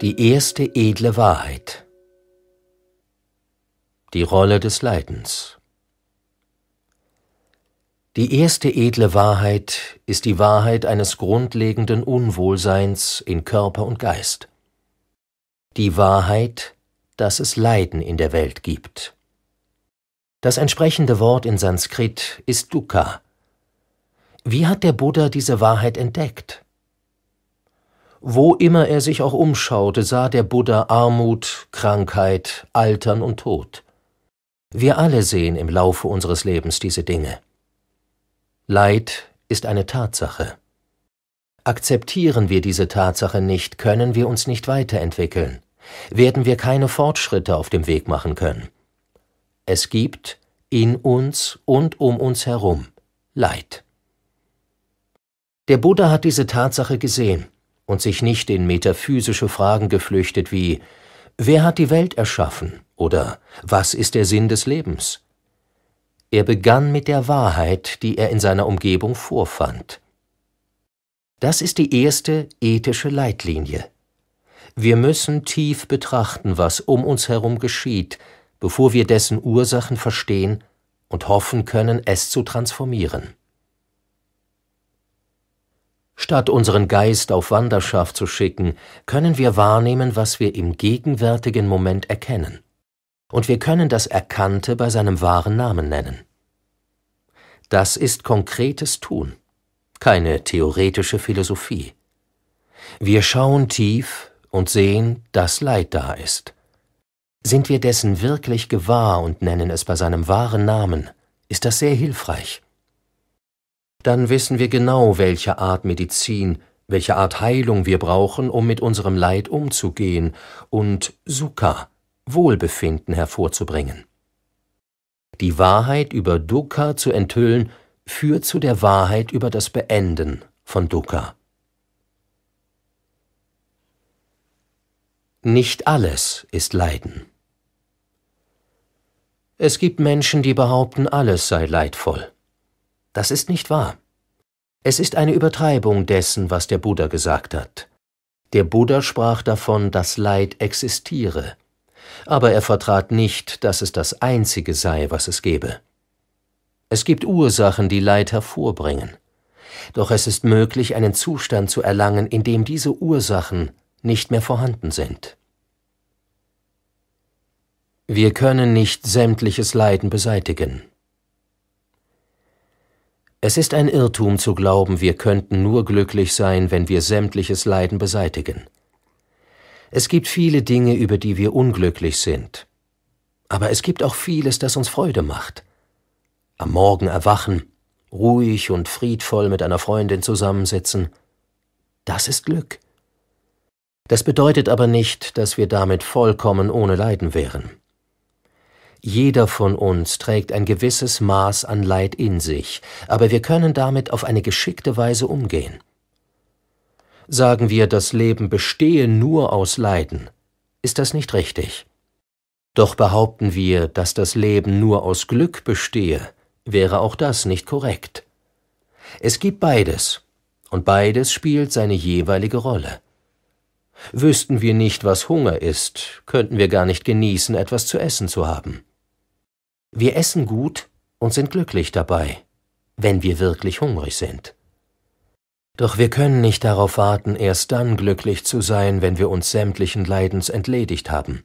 Die erste edle Wahrheit. Die Rolle des Leidens. Die erste edle Wahrheit ist die Wahrheit eines grundlegenden Unwohlseins in Körper und Geist. Die Wahrheit, dass es Leiden in der Welt gibt. Das entsprechende Wort in Sanskrit ist Dukkha. Wie hat der Buddha diese Wahrheit entdeckt? Wo immer er sich auch umschaute, sah der Buddha Armut, Krankheit, Altern und Tod. Wir alle sehen im Laufe unseres Lebens diese Dinge. Leid ist eine Tatsache. Akzeptieren wir diese Tatsache nicht, können wir uns nicht weiterentwickeln, werden wir keine Fortschritte auf dem Weg machen können. Es gibt in uns und um uns herum Leid. Der Buddha hat diese Tatsache gesehen und sich nicht in metaphysische Fragen geflüchtet wie Wer hat die Welt erschaffen? oder Was ist der Sinn des Lebens? Er begann mit der Wahrheit, die er in seiner Umgebung vorfand. Das ist die erste ethische Leitlinie. Wir müssen tief betrachten, was um uns herum geschieht, bevor wir dessen Ursachen verstehen und hoffen können, es zu transformieren. Statt unseren Geist auf Wanderschaft zu schicken, können wir wahrnehmen, was wir im gegenwärtigen Moment erkennen. Und wir können das Erkannte bei seinem wahren Namen nennen. Das ist konkretes Tun, keine theoretische Philosophie. Wir schauen tief und sehen, dass Leid da ist. Sind wir dessen wirklich gewahr und nennen es bei seinem wahren Namen, ist das sehr hilfreich dann wissen wir genau, welche Art Medizin, welche Art Heilung wir brauchen, um mit unserem Leid umzugehen und Sukha, Wohlbefinden hervorzubringen. Die Wahrheit über Dukkha zu enthüllen, führt zu der Wahrheit über das Beenden von Dukkha. Nicht alles ist Leiden. Es gibt Menschen, die behaupten, alles sei leidvoll. Das ist nicht wahr. Es ist eine Übertreibung dessen, was der Buddha gesagt hat. Der Buddha sprach davon, dass Leid existiere, aber er vertrat nicht, dass es das Einzige sei, was es gebe. Es gibt Ursachen, die Leid hervorbringen. Doch es ist möglich, einen Zustand zu erlangen, in dem diese Ursachen nicht mehr vorhanden sind. Wir können nicht sämtliches Leiden beseitigen. Es ist ein Irrtum zu glauben, wir könnten nur glücklich sein, wenn wir sämtliches Leiden beseitigen. Es gibt viele Dinge, über die wir unglücklich sind. Aber es gibt auch vieles, das uns Freude macht. Am Morgen erwachen, ruhig und friedvoll mit einer Freundin zusammensitzen. Das ist Glück. Das bedeutet aber nicht, dass wir damit vollkommen ohne Leiden wären. Jeder von uns trägt ein gewisses Maß an Leid in sich, aber wir können damit auf eine geschickte Weise umgehen. Sagen wir, das Leben bestehe nur aus Leiden, ist das nicht richtig. Doch behaupten wir, dass das Leben nur aus Glück bestehe, wäre auch das nicht korrekt. Es gibt beides, und beides spielt seine jeweilige Rolle. Wüssten wir nicht, was Hunger ist, könnten wir gar nicht genießen, etwas zu essen zu haben. Wir essen gut und sind glücklich dabei, wenn wir wirklich hungrig sind. Doch wir können nicht darauf warten, erst dann glücklich zu sein, wenn wir uns sämtlichen Leidens entledigt haben.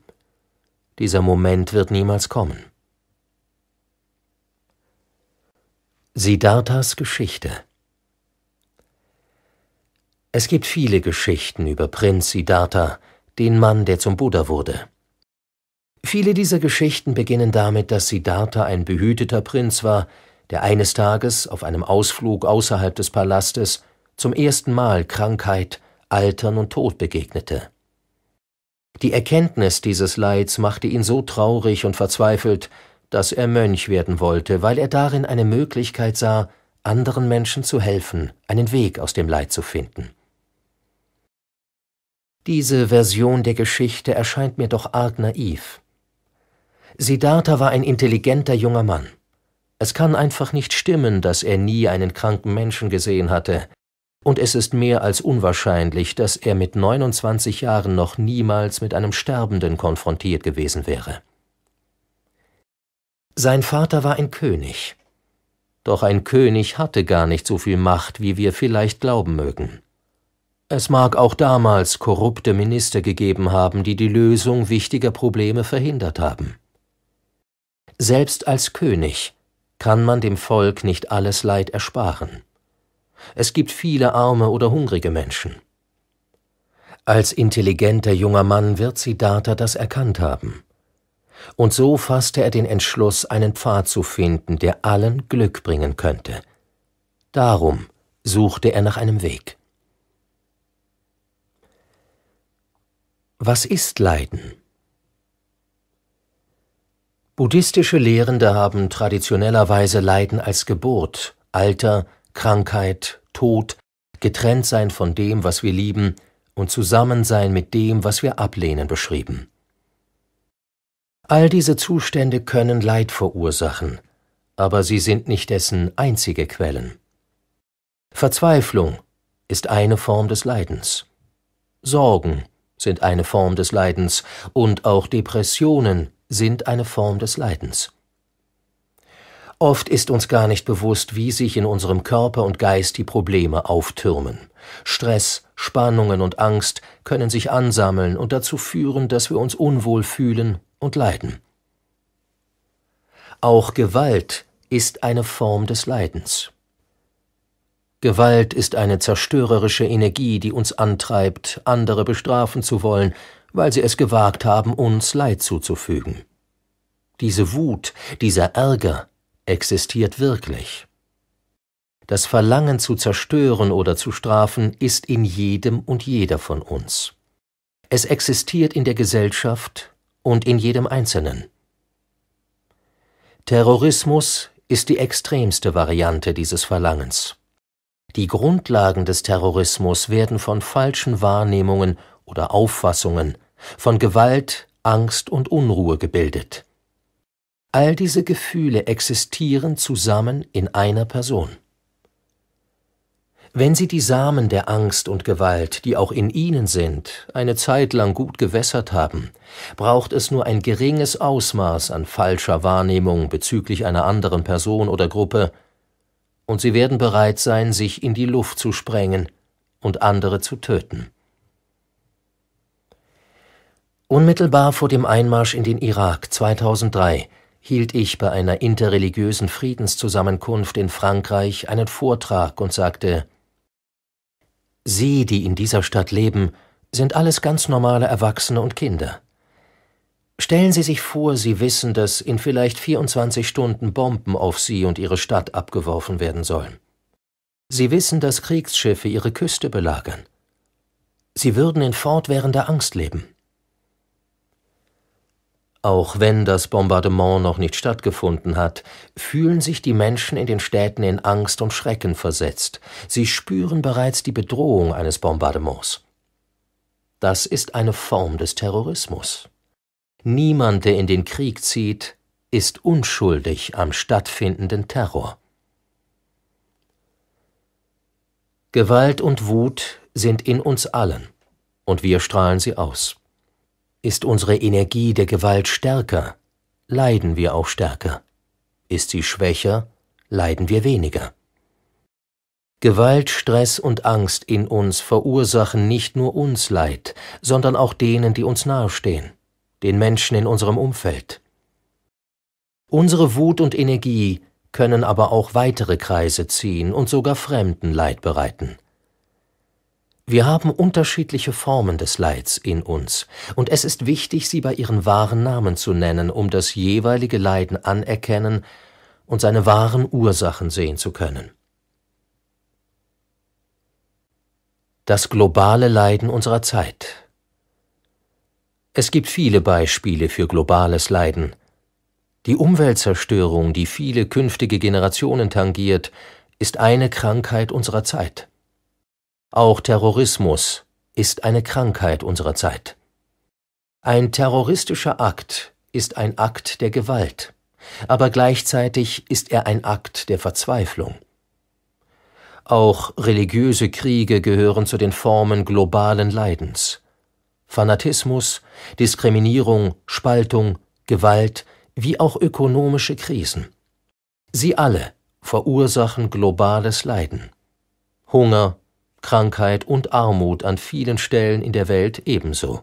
Dieser Moment wird niemals kommen. Siddharthas Geschichte Es gibt viele Geschichten über Prinz Siddhartha, den Mann, der zum Buddha wurde. Viele dieser Geschichten beginnen damit, dass Siddhartha ein behüteter Prinz war, der eines Tages auf einem Ausflug außerhalb des Palastes zum ersten Mal Krankheit, Altern und Tod begegnete. Die Erkenntnis dieses Leids machte ihn so traurig und verzweifelt, dass er Mönch werden wollte, weil er darin eine Möglichkeit sah, anderen Menschen zu helfen, einen Weg aus dem Leid zu finden. Diese Version der Geschichte erscheint mir doch arg naiv. Siddhartha war ein intelligenter junger Mann. Es kann einfach nicht stimmen, dass er nie einen kranken Menschen gesehen hatte, und es ist mehr als unwahrscheinlich, dass er mit 29 Jahren noch niemals mit einem Sterbenden konfrontiert gewesen wäre. Sein Vater war ein König. Doch ein König hatte gar nicht so viel Macht, wie wir vielleicht glauben mögen. Es mag auch damals korrupte Minister gegeben haben, die die Lösung wichtiger Probleme verhindert haben. Selbst als König kann man dem Volk nicht alles Leid ersparen. Es gibt viele arme oder hungrige Menschen. Als intelligenter junger Mann wird Siddhartha das erkannt haben. Und so fasste er den Entschluss, einen Pfad zu finden, der allen Glück bringen könnte. Darum suchte er nach einem Weg. Was ist Leiden? Buddhistische Lehrende haben traditionellerweise Leiden als Geburt, Alter, Krankheit, Tod, Getrenntsein von dem, was wir lieben, und Zusammensein mit dem, was wir ablehnen, beschrieben. All diese Zustände können Leid verursachen, aber sie sind nicht dessen einzige Quellen. Verzweiflung ist eine Form des Leidens. Sorgen sind eine Form des Leidens und auch Depressionen sind eine Form des Leidens. Oft ist uns gar nicht bewusst, wie sich in unserem Körper und Geist die Probleme auftürmen. Stress, Spannungen und Angst können sich ansammeln und dazu führen, dass wir uns unwohl fühlen und leiden. Auch Gewalt ist eine Form des Leidens. Gewalt ist eine zerstörerische Energie, die uns antreibt, andere bestrafen zu wollen weil sie es gewagt haben, uns Leid zuzufügen. Diese Wut, dieser Ärger existiert wirklich. Das Verlangen zu zerstören oder zu strafen ist in jedem und jeder von uns. Es existiert in der Gesellschaft und in jedem Einzelnen. Terrorismus ist die extremste Variante dieses Verlangens. Die Grundlagen des Terrorismus werden von falschen Wahrnehmungen oder Auffassungen von Gewalt, Angst und Unruhe gebildet. All diese Gefühle existieren zusammen in einer Person. Wenn Sie die Samen der Angst und Gewalt, die auch in Ihnen sind, eine Zeit lang gut gewässert haben, braucht es nur ein geringes Ausmaß an falscher Wahrnehmung bezüglich einer anderen Person oder Gruppe, und Sie werden bereit sein, sich in die Luft zu sprengen und andere zu töten. Unmittelbar vor dem Einmarsch in den Irak 2003 hielt ich bei einer interreligiösen Friedenszusammenkunft in Frankreich einen Vortrag und sagte Sie, die in dieser Stadt leben, sind alles ganz normale Erwachsene und Kinder. Stellen Sie sich vor, Sie wissen, dass in vielleicht 24 Stunden Bomben auf Sie und Ihre Stadt abgeworfen werden sollen. Sie wissen, dass Kriegsschiffe Ihre Küste belagern. Sie würden in fortwährender Angst leben. Auch wenn das Bombardement noch nicht stattgefunden hat, fühlen sich die Menschen in den Städten in Angst und Schrecken versetzt. Sie spüren bereits die Bedrohung eines Bombardements. Das ist eine Form des Terrorismus. Niemand, der in den Krieg zieht, ist unschuldig am stattfindenden Terror. Gewalt und Wut sind in uns allen, und wir strahlen sie aus. Ist unsere Energie der Gewalt stärker, leiden wir auch stärker. Ist sie schwächer, leiden wir weniger. Gewalt, Stress und Angst in uns verursachen nicht nur uns Leid, sondern auch denen, die uns nahestehen, den Menschen in unserem Umfeld. Unsere Wut und Energie können aber auch weitere Kreise ziehen und sogar Fremden Leid bereiten. Wir haben unterschiedliche Formen des Leids in uns, und es ist wichtig, sie bei ihren wahren Namen zu nennen, um das jeweilige Leiden anerkennen und seine wahren Ursachen sehen zu können. Das globale Leiden unserer Zeit Es gibt viele Beispiele für globales Leiden. Die Umweltzerstörung, die viele künftige Generationen tangiert, ist eine Krankheit unserer Zeit. Auch Terrorismus ist eine Krankheit unserer Zeit. Ein terroristischer Akt ist ein Akt der Gewalt, aber gleichzeitig ist er ein Akt der Verzweiflung. Auch religiöse Kriege gehören zu den Formen globalen Leidens. Fanatismus, Diskriminierung, Spaltung, Gewalt wie auch ökonomische Krisen. Sie alle verursachen globales Leiden. Hunger, Krankheit und Armut an vielen Stellen in der Welt ebenso.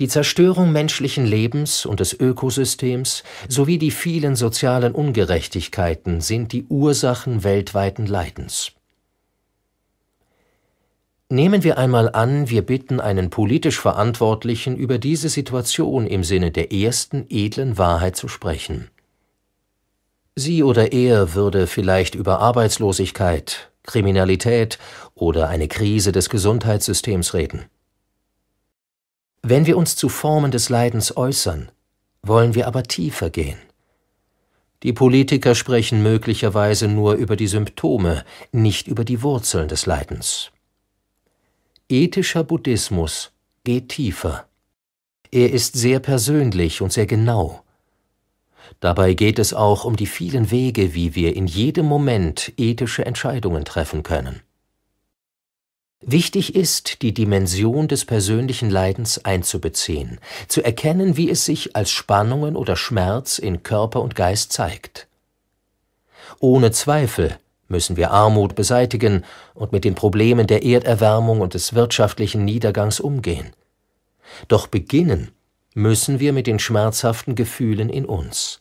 Die Zerstörung menschlichen Lebens und des Ökosystems sowie die vielen sozialen Ungerechtigkeiten sind die Ursachen weltweiten Leidens. Nehmen wir einmal an, wir bitten einen politisch Verantwortlichen über diese Situation im Sinne der ersten edlen Wahrheit zu sprechen. Sie oder er würde vielleicht über Arbeitslosigkeit, Kriminalität oder eine Krise des Gesundheitssystems reden. Wenn wir uns zu Formen des Leidens äußern, wollen wir aber tiefer gehen. Die Politiker sprechen möglicherweise nur über die Symptome, nicht über die Wurzeln des Leidens. Ethischer Buddhismus geht tiefer. Er ist sehr persönlich und sehr genau. Dabei geht es auch um die vielen Wege, wie wir in jedem Moment ethische Entscheidungen treffen können. Wichtig ist, die Dimension des persönlichen Leidens einzubeziehen, zu erkennen, wie es sich als Spannungen oder Schmerz in Körper und Geist zeigt. Ohne Zweifel müssen wir Armut beseitigen und mit den Problemen der Erderwärmung und des wirtschaftlichen Niedergangs umgehen. Doch beginnen müssen wir mit den schmerzhaften Gefühlen in uns.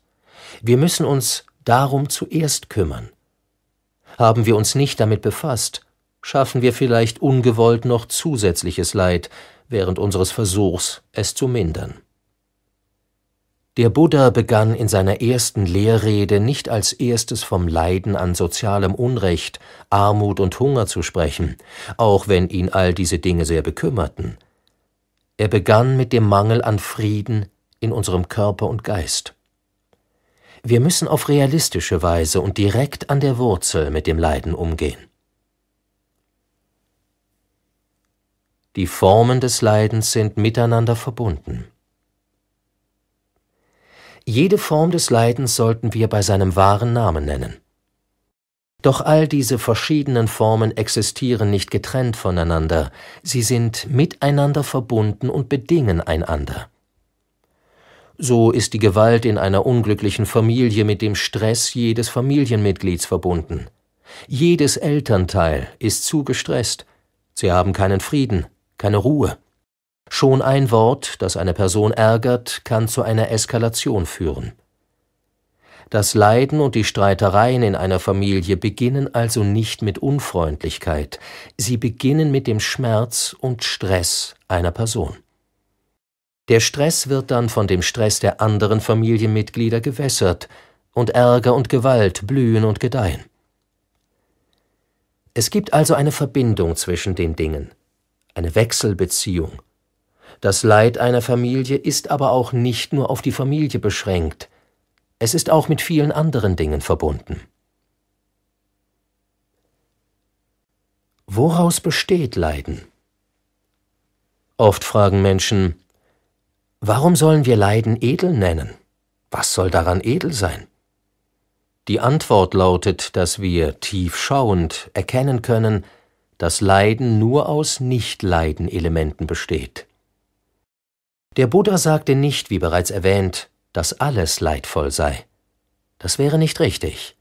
Wir müssen uns darum zuerst kümmern. Haben wir uns nicht damit befasst, schaffen wir vielleicht ungewollt noch zusätzliches Leid während unseres Versuchs, es zu mindern. Der Buddha begann in seiner ersten Lehrrede nicht als erstes vom Leiden an sozialem Unrecht, Armut und Hunger zu sprechen, auch wenn ihn all diese Dinge sehr bekümmerten. Er begann mit dem Mangel an Frieden in unserem Körper und Geist. Wir müssen auf realistische Weise und direkt an der Wurzel mit dem Leiden umgehen. Die Formen des Leidens sind miteinander verbunden. Jede Form des Leidens sollten wir bei seinem wahren Namen nennen. Doch all diese verschiedenen Formen existieren nicht getrennt voneinander, sie sind miteinander verbunden und bedingen einander. So ist die Gewalt in einer unglücklichen Familie mit dem Stress jedes Familienmitglieds verbunden. Jedes Elternteil ist zu gestresst. Sie haben keinen Frieden, keine Ruhe. Schon ein Wort, das eine Person ärgert, kann zu einer Eskalation führen. Das Leiden und die Streitereien in einer Familie beginnen also nicht mit Unfreundlichkeit, sie beginnen mit dem Schmerz und Stress einer Person. Der Stress wird dann von dem Stress der anderen Familienmitglieder gewässert, und Ärger und Gewalt blühen und gedeihen. Es gibt also eine Verbindung zwischen den Dingen, eine Wechselbeziehung. Das Leid einer Familie ist aber auch nicht nur auf die Familie beschränkt, es ist auch mit vielen anderen Dingen verbunden. Woraus besteht Leiden? Oft fragen Menschen, Warum sollen wir Leiden edel nennen? Was soll daran edel sein? Die Antwort lautet, dass wir tief schauend erkennen können, dass Leiden nur aus Nicht-Leiden-Elementen besteht. Der Buddha sagte nicht, wie bereits erwähnt, dass alles leidvoll sei. Das wäre nicht richtig.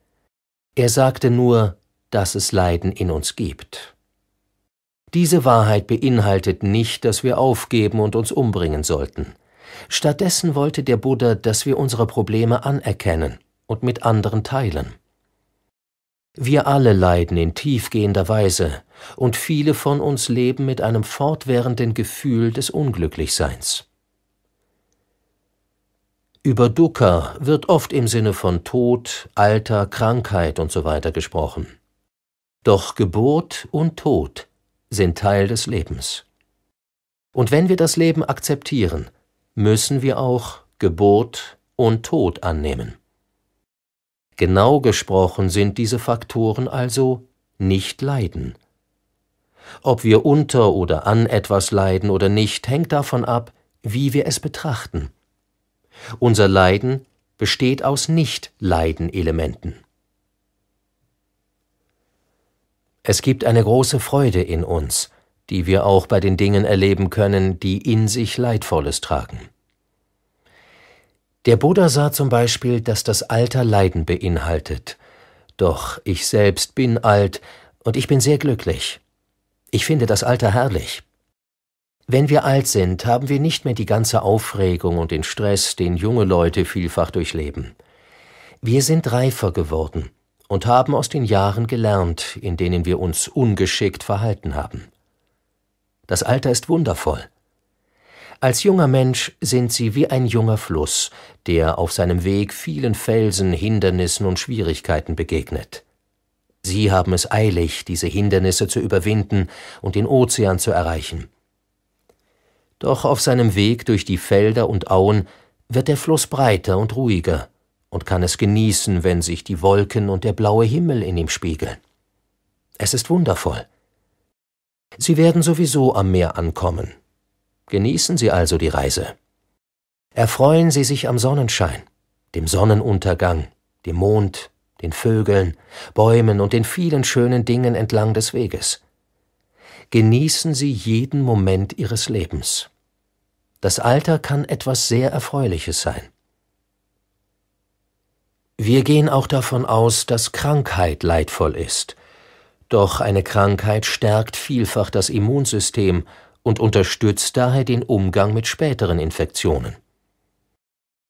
Er sagte nur, dass es Leiden in uns gibt. Diese Wahrheit beinhaltet nicht, dass wir aufgeben und uns umbringen sollten. Stattdessen wollte der Buddha, dass wir unsere Probleme anerkennen und mit anderen teilen. Wir alle leiden in tiefgehender Weise, und viele von uns leben mit einem fortwährenden Gefühl des Unglücklichseins. Über Dukkha wird oft im Sinne von Tod, Alter, Krankheit usw. So gesprochen. Doch Geburt und Tod sind Teil des Lebens. Und wenn wir das Leben akzeptieren, müssen wir auch Geburt und Tod annehmen. Genau gesprochen sind diese Faktoren also nicht Leiden. Ob wir unter oder an etwas leiden oder nicht, hängt davon ab, wie wir es betrachten. Unser Leiden besteht aus Nicht-Leiden-Elementen. Es gibt eine große Freude in uns, die wir auch bei den Dingen erleben können, die in sich Leidvolles tragen. Der Buddha sah zum Beispiel, dass das Alter Leiden beinhaltet. Doch ich selbst bin alt und ich bin sehr glücklich. Ich finde das Alter herrlich. Wenn wir alt sind, haben wir nicht mehr die ganze Aufregung und den Stress, den junge Leute vielfach durchleben. Wir sind reifer geworden und haben aus den Jahren gelernt, in denen wir uns ungeschickt verhalten haben. Das Alter ist wundervoll. Als junger Mensch sind sie wie ein junger Fluss, der auf seinem Weg vielen Felsen, Hindernissen und Schwierigkeiten begegnet. Sie haben es eilig, diese Hindernisse zu überwinden und den Ozean zu erreichen. Doch auf seinem Weg durch die Felder und Auen wird der Fluss breiter und ruhiger und kann es genießen, wenn sich die Wolken und der blaue Himmel in ihm spiegeln. Es ist wundervoll. Sie werden sowieso am Meer ankommen. Genießen Sie also die Reise. Erfreuen Sie sich am Sonnenschein, dem Sonnenuntergang, dem Mond, den Vögeln, Bäumen und den vielen schönen Dingen entlang des Weges. Genießen Sie jeden Moment Ihres Lebens. Das Alter kann etwas sehr Erfreuliches sein. Wir gehen auch davon aus, dass Krankheit leidvoll ist doch eine Krankheit stärkt vielfach das Immunsystem und unterstützt daher den Umgang mit späteren Infektionen.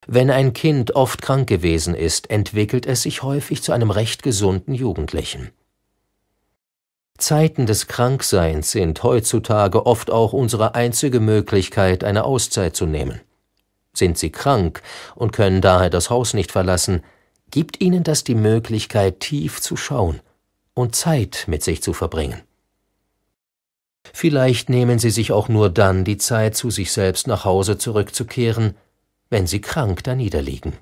Wenn ein Kind oft krank gewesen ist, entwickelt es sich häufig zu einem recht gesunden Jugendlichen. Zeiten des Krankseins sind heutzutage oft auch unsere einzige Möglichkeit, eine Auszeit zu nehmen. Sind Sie krank und können daher das Haus nicht verlassen, gibt Ihnen das die Möglichkeit, tief zu schauen, und Zeit mit sich zu verbringen. Vielleicht nehmen sie sich auch nur dann die Zeit, zu sich selbst nach Hause zurückzukehren, wenn sie krank daniederliegen.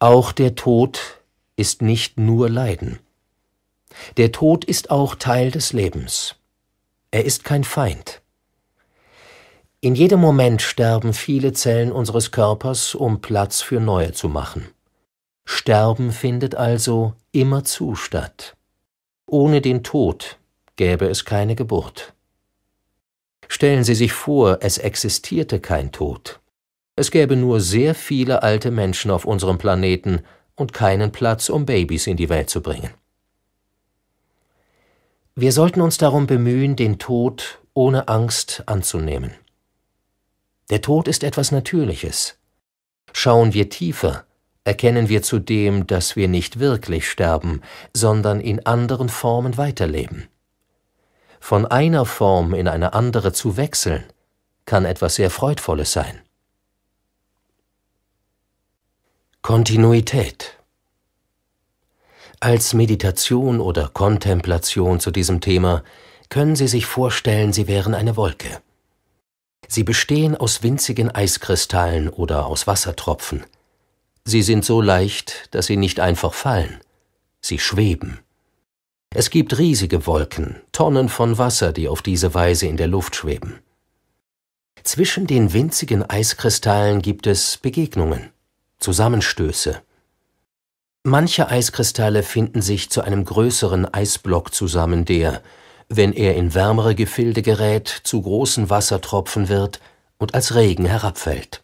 Auch der Tod ist nicht nur Leiden. Der Tod ist auch Teil des Lebens. Er ist kein Feind. In jedem Moment sterben viele Zellen unseres Körpers, um Platz für neue zu machen. Sterben findet also immerzu statt. Ohne den Tod gäbe es keine Geburt. Stellen Sie sich vor, es existierte kein Tod. Es gäbe nur sehr viele alte Menschen auf unserem Planeten und keinen Platz, um Babys in die Welt zu bringen. Wir sollten uns darum bemühen, den Tod ohne Angst anzunehmen. Der Tod ist etwas Natürliches. Schauen wir tiefer, erkennen wir zudem, dass wir nicht wirklich sterben, sondern in anderen Formen weiterleben. Von einer Form in eine andere zu wechseln, kann etwas sehr Freudvolles sein. Kontinuität Als Meditation oder Kontemplation zu diesem Thema können Sie sich vorstellen, Sie wären eine Wolke. Sie bestehen aus winzigen Eiskristallen oder aus Wassertropfen, Sie sind so leicht, dass sie nicht einfach fallen. Sie schweben. Es gibt riesige Wolken, Tonnen von Wasser, die auf diese Weise in der Luft schweben. Zwischen den winzigen Eiskristallen gibt es Begegnungen, Zusammenstöße. Manche Eiskristalle finden sich zu einem größeren Eisblock zusammen, der, wenn er in wärmere Gefilde gerät, zu großen Wassertropfen wird und als Regen herabfällt.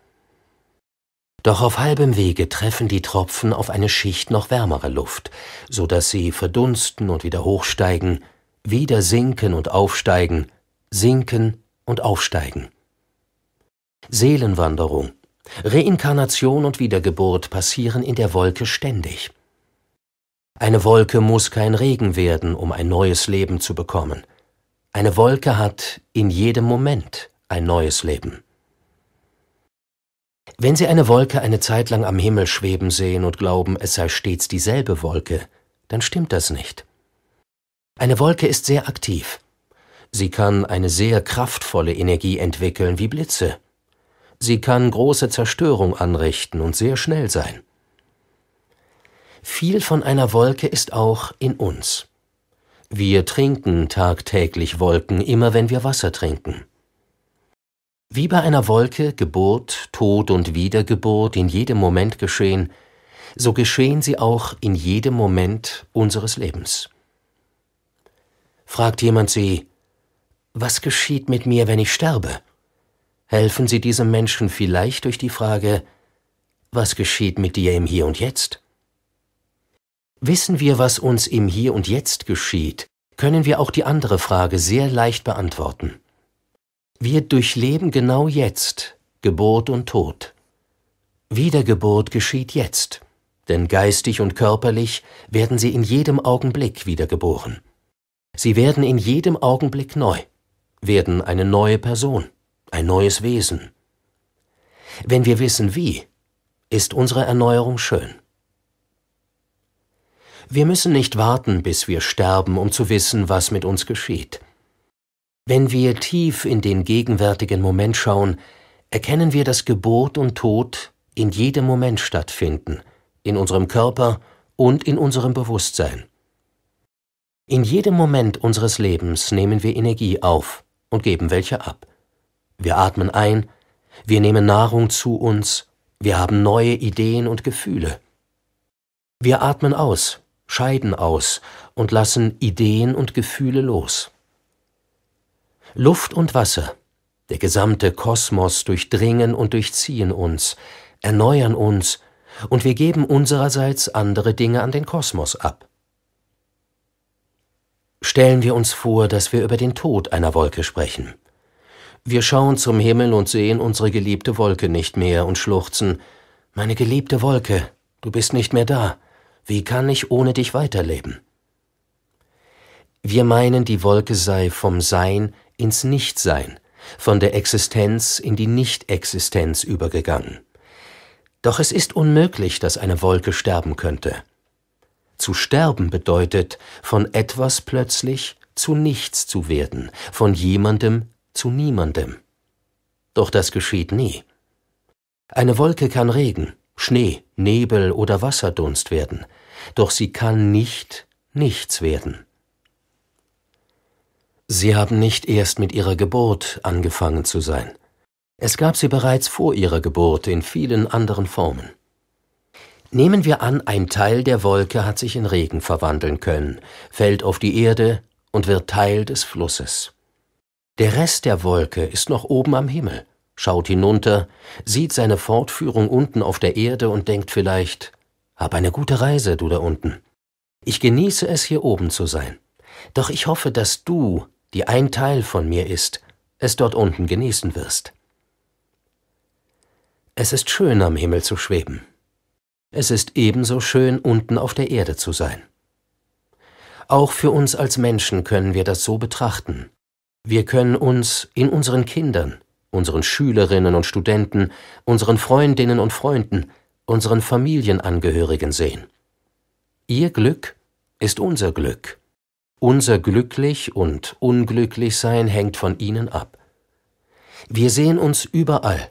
Doch auf halbem Wege treffen die Tropfen auf eine Schicht noch wärmere Luft, so dass sie verdunsten und wieder hochsteigen, wieder sinken und aufsteigen, sinken und aufsteigen. Seelenwanderung, Reinkarnation und Wiedergeburt passieren in der Wolke ständig. Eine Wolke muss kein Regen werden, um ein neues Leben zu bekommen. Eine Wolke hat in jedem Moment ein neues Leben. Wenn Sie eine Wolke eine Zeit lang am Himmel schweben sehen und glauben, es sei stets dieselbe Wolke, dann stimmt das nicht. Eine Wolke ist sehr aktiv. Sie kann eine sehr kraftvolle Energie entwickeln wie Blitze. Sie kann große Zerstörung anrichten und sehr schnell sein. Viel von einer Wolke ist auch in uns. Wir trinken tagtäglich Wolken, immer wenn wir Wasser trinken. Wie bei einer Wolke, Geburt, Tod und Wiedergeburt in jedem Moment geschehen, so geschehen sie auch in jedem Moment unseres Lebens. Fragt jemand Sie, was geschieht mit mir, wenn ich sterbe? Helfen Sie diesem Menschen vielleicht durch die Frage, was geschieht mit dir im Hier und Jetzt? Wissen wir, was uns im Hier und Jetzt geschieht, können wir auch die andere Frage sehr leicht beantworten. Wir durchleben genau jetzt Geburt und Tod. Wiedergeburt geschieht jetzt, denn geistig und körperlich werden sie in jedem Augenblick wiedergeboren. Sie werden in jedem Augenblick neu, werden eine neue Person, ein neues Wesen. Wenn wir wissen wie, ist unsere Erneuerung schön. Wir müssen nicht warten, bis wir sterben, um zu wissen, was mit uns geschieht. Wenn wir tief in den gegenwärtigen Moment schauen, erkennen wir, dass Geburt und Tod in jedem Moment stattfinden, in unserem Körper und in unserem Bewusstsein. In jedem Moment unseres Lebens nehmen wir Energie auf und geben welche ab. Wir atmen ein, wir nehmen Nahrung zu uns, wir haben neue Ideen und Gefühle. Wir atmen aus, scheiden aus und lassen Ideen und Gefühle los. Luft und Wasser, der gesamte Kosmos durchdringen und durchziehen uns, erneuern uns, und wir geben unsererseits andere Dinge an den Kosmos ab. Stellen wir uns vor, dass wir über den Tod einer Wolke sprechen. Wir schauen zum Himmel und sehen unsere geliebte Wolke nicht mehr und schluchzen Meine geliebte Wolke, du bist nicht mehr da, wie kann ich ohne dich weiterleben? Wir meinen, die Wolke sei vom Sein ins Nichtsein, von der Existenz in die Nichtexistenz übergegangen. Doch es ist unmöglich, dass eine Wolke sterben könnte. Zu sterben bedeutet, von etwas plötzlich zu nichts zu werden, von jemandem zu niemandem. Doch das geschieht nie. Eine Wolke kann Regen, Schnee, Nebel oder Wasserdunst werden, doch sie kann nicht nichts werden. Sie haben nicht erst mit ihrer Geburt angefangen zu sein. Es gab sie bereits vor ihrer Geburt in vielen anderen Formen. Nehmen wir an, ein Teil der Wolke hat sich in Regen verwandeln können, fällt auf die Erde und wird Teil des Flusses. Der Rest der Wolke ist noch oben am Himmel, schaut hinunter, sieht seine Fortführung unten auf der Erde und denkt vielleicht, hab eine gute Reise, du da unten. Ich genieße es, hier oben zu sein. Doch ich hoffe, dass du die ein Teil von mir ist, es dort unten genießen wirst. Es ist schön am Himmel zu schweben. Es ist ebenso schön unten auf der Erde zu sein. Auch für uns als Menschen können wir das so betrachten. Wir können uns in unseren Kindern, unseren Schülerinnen und Studenten, unseren Freundinnen und Freunden, unseren Familienangehörigen sehen. Ihr Glück ist unser Glück. Unser Glücklich und Unglücklichsein hängt von ihnen ab. Wir sehen uns überall,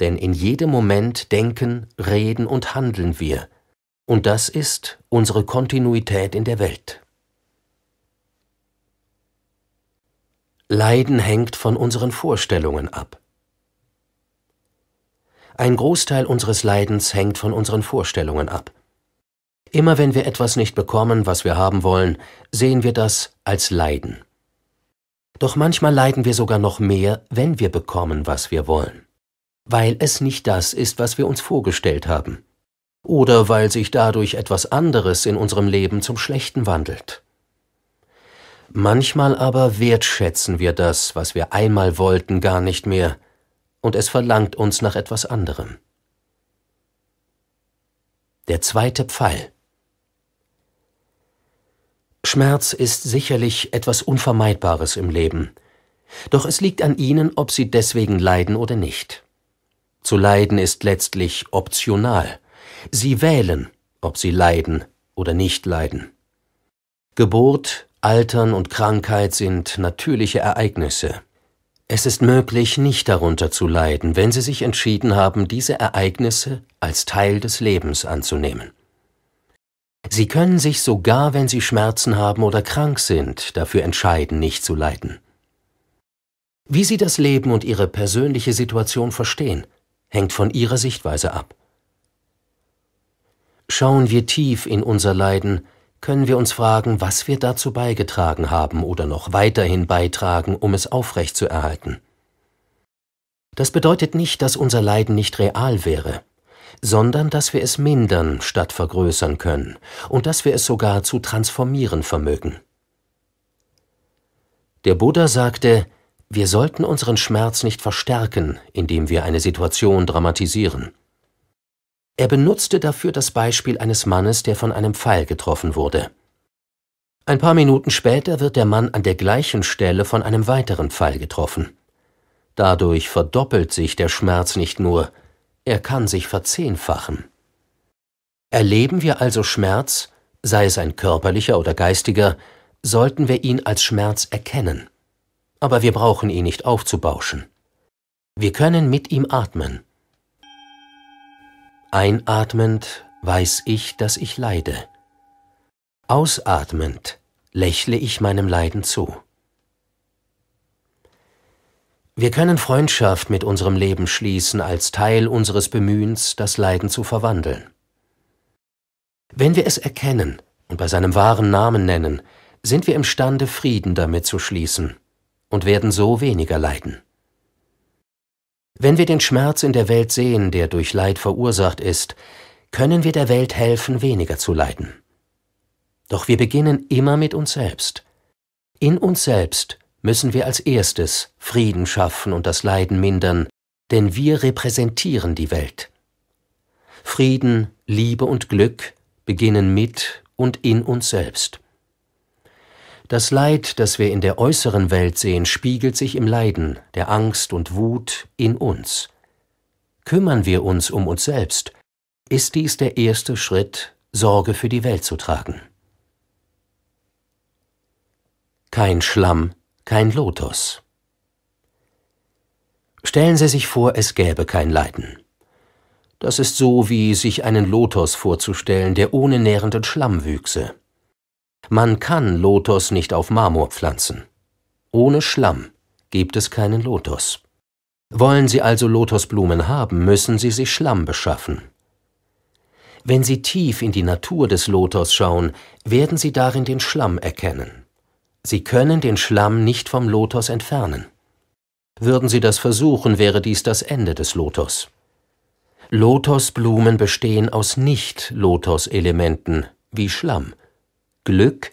denn in jedem Moment denken, reden und handeln wir, und das ist unsere Kontinuität in der Welt. Leiden hängt von unseren Vorstellungen ab. Ein Großteil unseres Leidens hängt von unseren Vorstellungen ab. Immer wenn wir etwas nicht bekommen, was wir haben wollen, sehen wir das als Leiden. Doch manchmal leiden wir sogar noch mehr, wenn wir bekommen, was wir wollen. Weil es nicht das ist, was wir uns vorgestellt haben. Oder weil sich dadurch etwas anderes in unserem Leben zum Schlechten wandelt. Manchmal aber wertschätzen wir das, was wir einmal wollten, gar nicht mehr, und es verlangt uns nach etwas anderem. Der zweite Pfeil. Schmerz ist sicherlich etwas Unvermeidbares im Leben. Doch es liegt an Ihnen, ob Sie deswegen leiden oder nicht. Zu leiden ist letztlich optional. Sie wählen, ob Sie leiden oder nicht leiden. Geburt, Altern und Krankheit sind natürliche Ereignisse. Es ist möglich, nicht darunter zu leiden, wenn Sie sich entschieden haben, diese Ereignisse als Teil des Lebens anzunehmen. Sie können sich sogar, wenn Sie Schmerzen haben oder krank sind, dafür entscheiden, nicht zu leiden. Wie Sie das Leben und Ihre persönliche Situation verstehen, hängt von Ihrer Sichtweise ab. Schauen wir tief in unser Leiden, können wir uns fragen, was wir dazu beigetragen haben oder noch weiterhin beitragen, um es aufrechtzuerhalten. Das bedeutet nicht, dass unser Leiden nicht real wäre, sondern dass wir es mindern statt vergrößern können und dass wir es sogar zu transformieren vermögen. Der Buddha sagte, wir sollten unseren Schmerz nicht verstärken, indem wir eine Situation dramatisieren. Er benutzte dafür das Beispiel eines Mannes, der von einem Pfeil getroffen wurde. Ein paar Minuten später wird der Mann an der gleichen Stelle von einem weiteren Pfeil getroffen. Dadurch verdoppelt sich der Schmerz nicht nur, er kann sich verzehnfachen. Erleben wir also Schmerz, sei es ein körperlicher oder geistiger, sollten wir ihn als Schmerz erkennen. Aber wir brauchen ihn nicht aufzubauschen. Wir können mit ihm atmen. Einatmend weiß ich, dass ich leide. Ausatmend lächle ich meinem Leiden zu. Wir können Freundschaft mit unserem Leben schließen als Teil unseres Bemühens, das Leiden zu verwandeln. Wenn wir es erkennen und bei seinem wahren Namen nennen, sind wir imstande, Frieden damit zu schließen und werden so weniger leiden. Wenn wir den Schmerz in der Welt sehen, der durch Leid verursacht ist, können wir der Welt helfen, weniger zu leiden. Doch wir beginnen immer mit uns selbst. In uns selbst müssen wir als erstes Frieden schaffen und das Leiden mindern, denn wir repräsentieren die Welt. Frieden, Liebe und Glück beginnen mit und in uns selbst. Das Leid, das wir in der äußeren Welt sehen, spiegelt sich im Leiden, der Angst und Wut in uns. Kümmern wir uns um uns selbst, ist dies der erste Schritt, Sorge für die Welt zu tragen. Kein Schlamm kein Lotus. Stellen Sie sich vor, es gäbe kein Leiden. Das ist so, wie sich einen Lotus vorzustellen, der ohne nährenden Schlamm wüchse. Man kann Lotus nicht auf Marmor pflanzen. Ohne Schlamm gibt es keinen Lotus. Wollen Sie also Lotusblumen haben, müssen Sie sich Schlamm beschaffen. Wenn Sie tief in die Natur des Lotus schauen, werden Sie darin den Schlamm erkennen. Sie können den Schlamm nicht vom Lotos entfernen. Würden Sie das versuchen, wäre dies das Ende des Lotos. Lotosblumen bestehen aus Nicht-Lotos-Elementen, wie Schlamm. Glück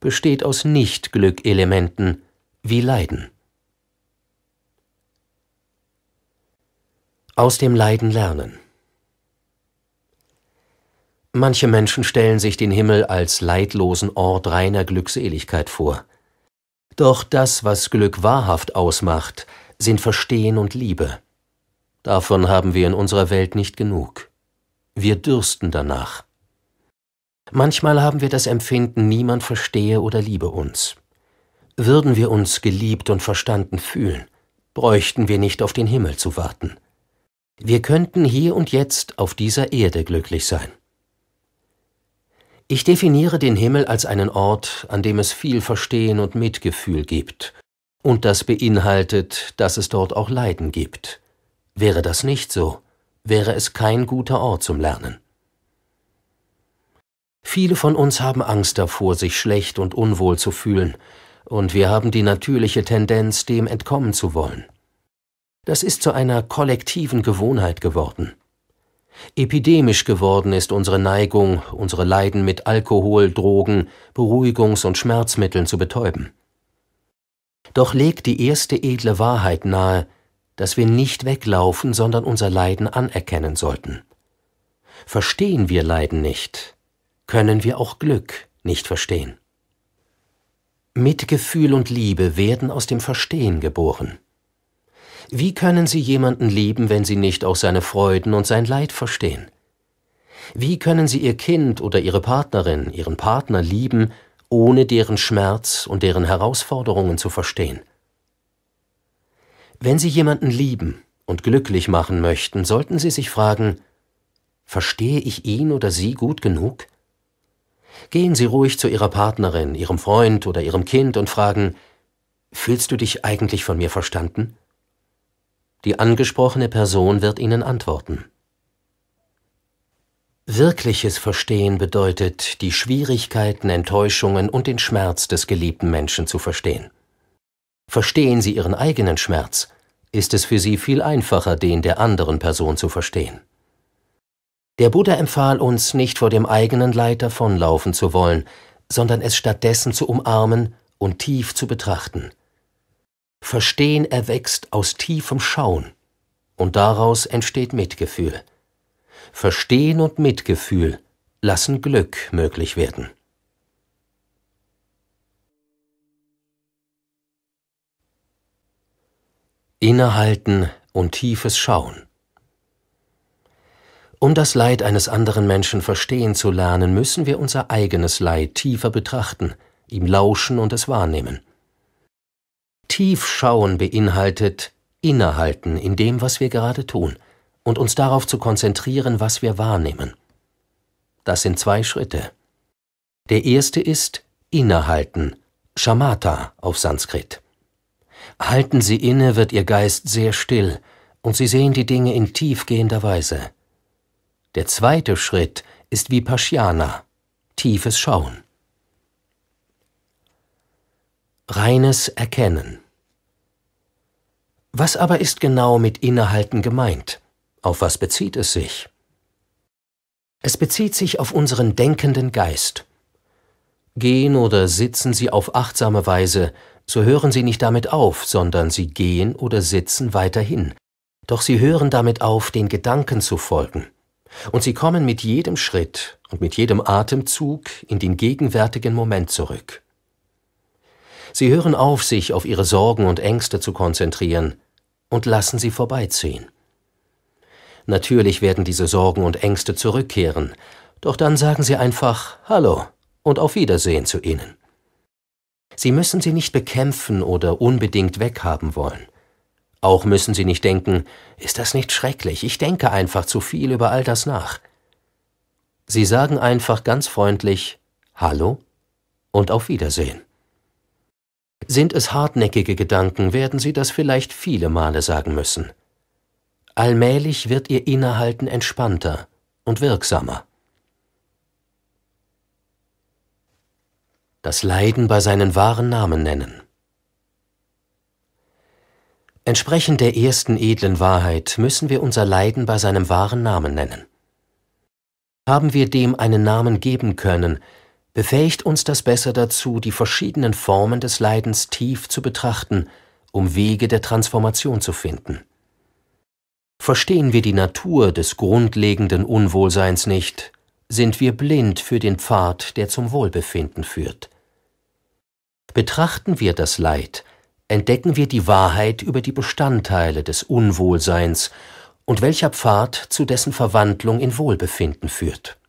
besteht aus Nicht-Glück-Elementen, wie Leiden. Aus dem Leiden lernen. Manche Menschen stellen sich den Himmel als leidlosen Ort reiner Glückseligkeit vor. Doch das, was Glück wahrhaft ausmacht, sind Verstehen und Liebe. Davon haben wir in unserer Welt nicht genug. Wir dürsten danach. Manchmal haben wir das Empfinden, niemand verstehe oder liebe uns. Würden wir uns geliebt und verstanden fühlen, bräuchten wir nicht auf den Himmel zu warten. Wir könnten hier und jetzt auf dieser Erde glücklich sein. Ich definiere den Himmel als einen Ort, an dem es viel Verstehen und Mitgefühl gibt. Und das beinhaltet, dass es dort auch Leiden gibt. Wäre das nicht so, wäre es kein guter Ort zum Lernen. Viele von uns haben Angst davor, sich schlecht und unwohl zu fühlen, und wir haben die natürliche Tendenz, dem entkommen zu wollen. Das ist zu einer kollektiven Gewohnheit geworden. Epidemisch geworden ist unsere Neigung, unsere Leiden mit Alkohol, Drogen, Beruhigungs- und Schmerzmitteln zu betäuben. Doch legt die erste edle Wahrheit nahe, dass wir nicht weglaufen, sondern unser Leiden anerkennen sollten. Verstehen wir Leiden nicht, können wir auch Glück nicht verstehen. Mitgefühl und Liebe werden aus dem Verstehen geboren. Wie können Sie jemanden lieben, wenn Sie nicht auch seine Freuden und sein Leid verstehen? Wie können Sie Ihr Kind oder Ihre Partnerin, Ihren Partner lieben, ohne deren Schmerz und deren Herausforderungen zu verstehen? Wenn Sie jemanden lieben und glücklich machen möchten, sollten Sie sich fragen, verstehe ich ihn oder sie gut genug? Gehen Sie ruhig zu Ihrer Partnerin, Ihrem Freund oder Ihrem Kind und fragen, fühlst du dich eigentlich von mir verstanden? Die angesprochene Person wird Ihnen antworten. Wirkliches Verstehen bedeutet, die Schwierigkeiten, Enttäuschungen und den Schmerz des geliebten Menschen zu verstehen. Verstehen Sie Ihren eigenen Schmerz, ist es für Sie viel einfacher, den der anderen Person zu verstehen. Der Buddha empfahl uns, nicht vor dem eigenen Leid davonlaufen zu wollen, sondern es stattdessen zu umarmen und tief zu betrachten – Verstehen erwächst aus tiefem Schauen und daraus entsteht Mitgefühl. Verstehen und Mitgefühl lassen Glück möglich werden. Innehalten und tiefes Schauen. Um das Leid eines anderen Menschen verstehen zu lernen, müssen wir unser eigenes Leid tiefer betrachten, ihm lauschen und es wahrnehmen. Tiefschauen beinhaltet Innehalten in dem, was wir gerade tun und uns darauf zu konzentrieren, was wir wahrnehmen. Das sind zwei Schritte. Der erste ist Innehalten, Shamatha auf Sanskrit. Halten Sie inne, wird Ihr Geist sehr still und Sie sehen die Dinge in tiefgehender Weise. Der zweite Schritt ist wie Paschiana, tiefes Schauen. Reines Erkennen. Was aber ist genau mit Innehalten gemeint? Auf was bezieht es sich? Es bezieht sich auf unseren denkenden Geist. Gehen oder sitzen Sie auf achtsame Weise, so hören Sie nicht damit auf, sondern Sie gehen oder sitzen weiterhin. Doch Sie hören damit auf, den Gedanken zu folgen. Und Sie kommen mit jedem Schritt und mit jedem Atemzug in den gegenwärtigen Moment zurück. Sie hören auf, sich auf ihre Sorgen und Ängste zu konzentrieren und lassen sie vorbeiziehen. Natürlich werden diese Sorgen und Ängste zurückkehren, doch dann sagen sie einfach Hallo und auf Wiedersehen zu ihnen. Sie müssen sie nicht bekämpfen oder unbedingt weghaben wollen. Auch müssen sie nicht denken, ist das nicht schrecklich, ich denke einfach zu viel über all das nach. Sie sagen einfach ganz freundlich Hallo und auf Wiedersehen. Sind es hartnäckige Gedanken, werden Sie das vielleicht viele Male sagen müssen. Allmählich wird Ihr Innehalten entspannter und wirksamer. Das Leiden bei seinen wahren Namen nennen. Entsprechend der ersten edlen Wahrheit müssen wir unser Leiden bei seinem wahren Namen nennen. Haben wir dem einen Namen geben können, befähigt uns das besser dazu, die verschiedenen Formen des Leidens tief zu betrachten, um Wege der Transformation zu finden. Verstehen wir die Natur des grundlegenden Unwohlseins nicht, sind wir blind für den Pfad, der zum Wohlbefinden führt. Betrachten wir das Leid, entdecken wir die Wahrheit über die Bestandteile des Unwohlseins und welcher Pfad zu dessen Verwandlung in Wohlbefinden führt.